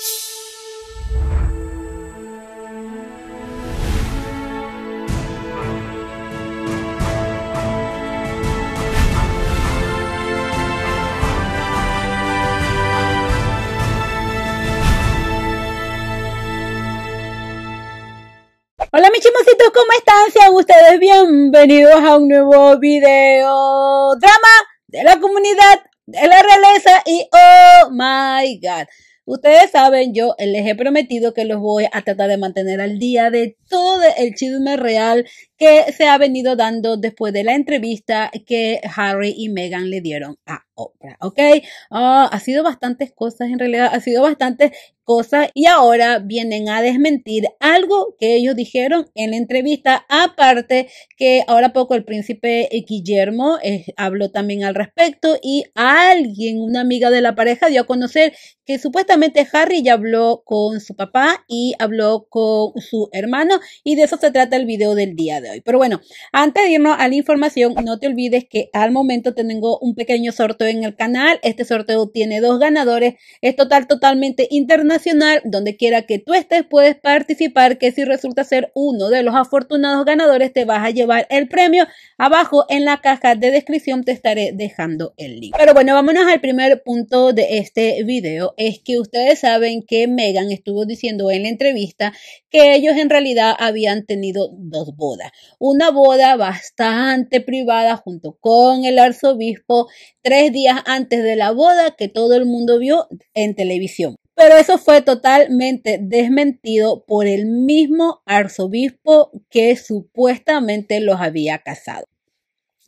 Hola mis chimositos, ¿cómo están? Sean ustedes bienvenidos a un nuevo video drama de la comunidad de la realeza y oh my god. Ustedes saben, yo les he prometido que los voy a tratar de mantener al día de todo el chisme real que se ha venido dando después de la entrevista que Harry y Meghan le dieron a Oprah, ¿ok? Ah, ha sido bastantes cosas en realidad, ha sido bastantes cosas y ahora vienen a desmentir algo que ellos dijeron en la entrevista, aparte que ahora poco el príncipe Guillermo eh, habló también al respecto y alguien, una amiga de la pareja, dio a conocer que supuestamente Harry ya habló con su papá y habló con su hermano y de eso se trata el video del día de pero bueno, antes de irnos a la información, no te olvides que al momento tengo un pequeño sorteo en el canal. Este sorteo tiene dos ganadores. Es total, totalmente internacional. Donde quiera que tú estés, puedes participar. Que si resulta ser uno de los afortunados ganadores, te vas a llevar el premio. Abajo en la caja de descripción te estaré dejando el link. Pero bueno, vámonos al primer punto de este video. Es que ustedes saben que Megan estuvo diciendo en la entrevista que ellos en realidad habían tenido dos bodas una boda bastante privada junto con el arzobispo tres días antes de la boda que todo el mundo vio en televisión. Pero eso fue totalmente desmentido por el mismo arzobispo que supuestamente los había casado.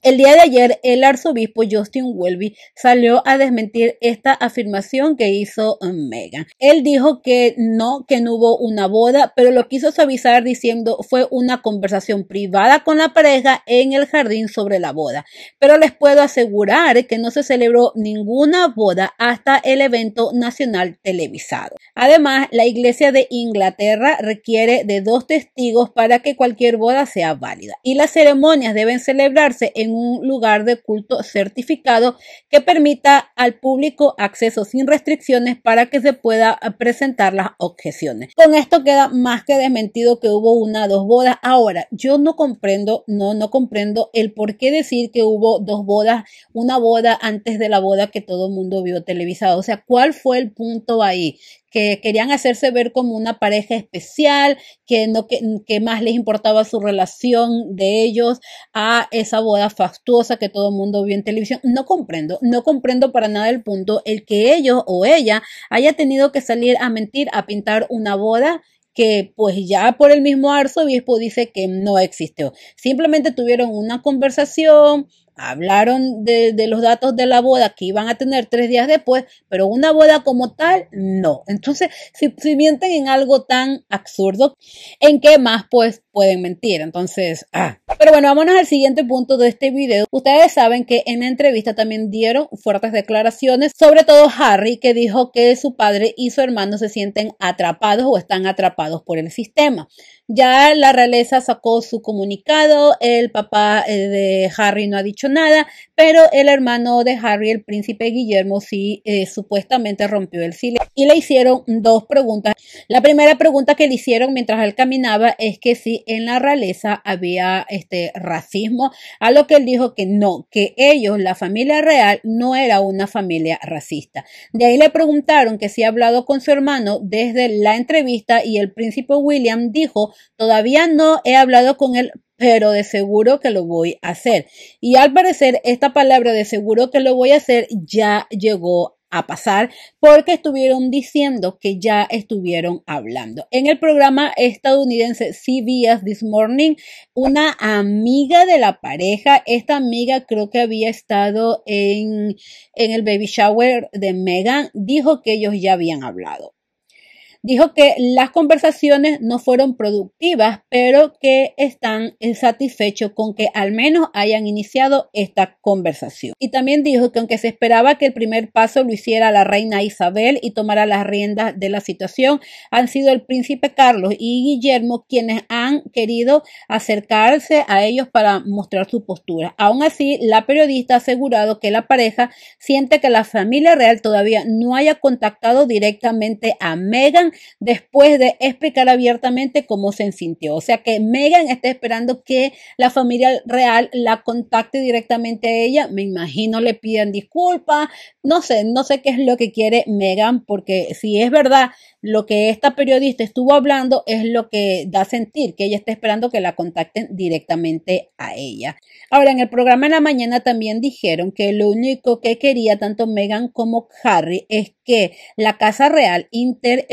El día de ayer, el arzobispo Justin Welby salió a desmentir esta afirmación que hizo um, Megan. Él dijo que no, que no hubo una boda, pero lo quiso suavizar diciendo fue una conversación privada con la pareja en el jardín sobre la boda. Pero les puedo asegurar que no se celebró ninguna boda hasta el evento nacional televisado. Además, la Iglesia de Inglaterra requiere de dos testigos para que cualquier boda sea válida y las ceremonias deben celebrarse en un lugar de culto certificado que permita al público acceso sin restricciones para que se pueda presentar las objeciones. Con esto queda más que desmentido que hubo una dos bodas. Ahora, yo no comprendo, no, no comprendo el por qué decir que hubo dos bodas, una boda antes de la boda que todo el mundo vio televisado, O sea, ¿cuál fue el punto ahí? que querían hacerse ver como una pareja especial, que no que, que más les importaba su relación de ellos a esa boda fastuosa que todo el mundo vio en televisión. No comprendo, no comprendo para nada el punto el que ellos o ella haya tenido que salir a mentir, a pintar una boda que pues ya por el mismo arzobispo dice que no existió. Simplemente tuvieron una conversación, Hablaron de, los datos de la boda que iban a tener tres días después, pero una boda como tal, no. Entonces, si, si mienten en algo tan absurdo, ¿en qué más pues pueden mentir? Entonces, ah. Pero bueno, vámonos al siguiente punto de este video. Ustedes saben que en la entrevista también dieron fuertes declaraciones, sobre todo Harry, que dijo que su padre y su hermano se sienten atrapados o están atrapados por el sistema. Ya la realeza sacó su comunicado, el papá eh, de Harry no ha dicho nada, pero el hermano de Harry, el príncipe Guillermo, sí eh, supuestamente rompió el silencio. Y le hicieron dos preguntas. La primera pregunta que le hicieron mientras él caminaba es que si en la realeza había este racismo, a lo que él dijo que no, que ellos, la familia real, no era una familia racista. De ahí le preguntaron que si ha hablado con su hermano desde la entrevista y el príncipe William dijo Todavía no he hablado con él, pero de seguro que lo voy a hacer. Y al parecer esta palabra de seguro que lo voy a hacer ya llegó a pasar porque estuvieron diciendo que ya estuvieron hablando. En el programa estadounidense CBS This Morning, una amiga de la pareja, esta amiga creo que había estado en, en el baby shower de Megan, dijo que ellos ya habían hablado dijo que las conversaciones no fueron productivas, pero que están satisfechos con que al menos hayan iniciado esta conversación. Y también dijo que aunque se esperaba que el primer paso lo hiciera la reina Isabel y tomara las riendas de la situación, han sido el príncipe Carlos y Guillermo quienes han querido acercarse a ellos para mostrar su postura. Aún así, la periodista ha asegurado que la pareja siente que la familia real todavía no haya contactado directamente a Meghan después de explicar abiertamente cómo se sintió. O sea que Megan está esperando que la familia real la contacte directamente a ella. Me imagino le pidan disculpas. No sé, no sé qué es lo que quiere Megan porque si es verdad lo que esta periodista estuvo hablando es lo que da sentir que ella está esperando que la contacten directamente a ella. Ahora, en el programa de la mañana también dijeron que lo único que quería tanto Megan como Harry es que la Casa Real interviniera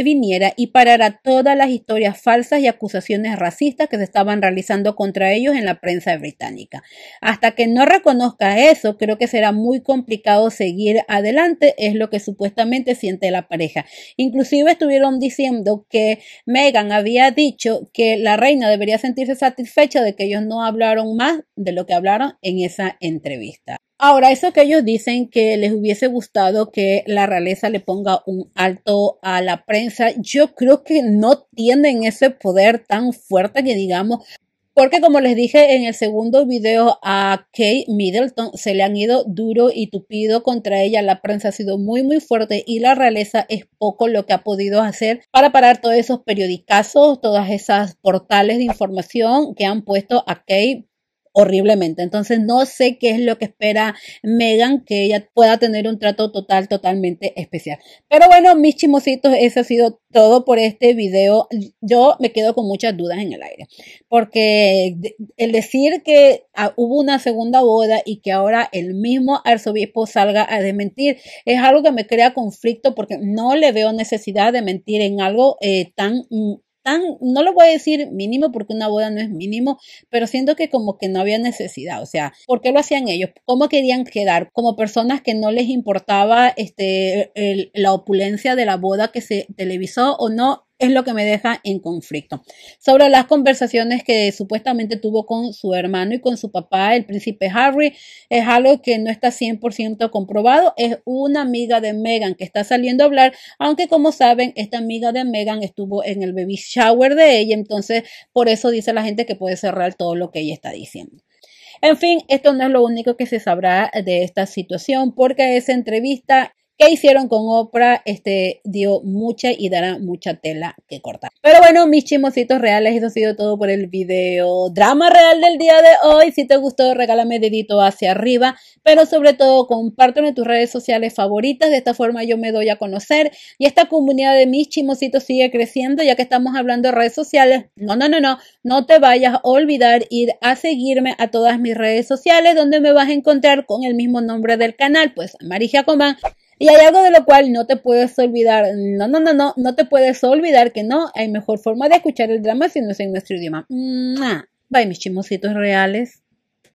y parará todas las historias falsas y acusaciones racistas que se estaban realizando contra ellos en la prensa británica. Hasta que no reconozca eso, creo que será muy complicado seguir adelante, es lo que supuestamente siente la pareja. Inclusive estuvieron diciendo que Meghan había dicho que la reina debería sentirse satisfecha de que ellos no hablaron más de lo que hablaron en esa entrevista. Ahora, eso que ellos dicen que les hubiese gustado que la realeza le ponga un alto a la prensa, yo creo que no tienen ese poder tan fuerte que digamos, porque como les dije en el segundo video a Kate Middleton se le han ido duro y tupido contra ella, la prensa ha sido muy muy fuerte y la realeza es poco lo que ha podido hacer para parar todos esos periodicazos, todas esas portales de información que han puesto a Kate horriblemente. Entonces no sé qué es lo que espera Megan, que ella pueda tener un trato total, totalmente especial. Pero bueno, mis chimositos, eso ha sido todo por este video. Yo me quedo con muchas dudas en el aire, porque el decir que ah, hubo una segunda boda y que ahora el mismo arzobispo salga a desmentir es algo que me crea conflicto porque no le veo necesidad de mentir en algo eh, tan mm, no lo voy a decir mínimo porque una boda no es mínimo, pero siento que como que no había necesidad, o sea, ¿por qué lo hacían ellos? ¿Cómo querían quedar? Como personas que no les importaba este, la opulencia de la boda que se televisó o no, es lo que me deja en conflicto. Sobre las conversaciones que supuestamente tuvo con su hermano y con su papá, el príncipe Harry, es algo que no está 100% comprobado. Es una amiga de Megan que está saliendo a hablar, aunque como saben, esta amiga de Megan estuvo en el baby shower de ella, entonces por eso dice la gente que puede cerrar todo lo que ella está diciendo. En fin, esto no es lo único que se sabrá de esta situación porque esa entrevista ¿Qué hicieron con Oprah este, dio mucha y dará mucha tela que cortar. Pero bueno, mis chimositos reales, eso ha sido todo por el video drama real del día de hoy. Si te gustó, regálame dedito hacia arriba, pero sobre todo compártelo en tus redes sociales favoritas. De esta forma yo me doy a conocer y esta comunidad de mis chimositos sigue creciendo ya que estamos hablando de redes sociales. No, no, no, no, no te vayas a olvidar ir a seguirme a todas mis redes sociales donde me vas a encontrar con el mismo nombre del canal, pues Marija Comán. Y hay algo de lo cual no te puedes olvidar, no, no, no, no, no te puedes olvidar que no hay mejor forma de escuchar el drama si no es en nuestro idioma. Bye, mis chimositos reales.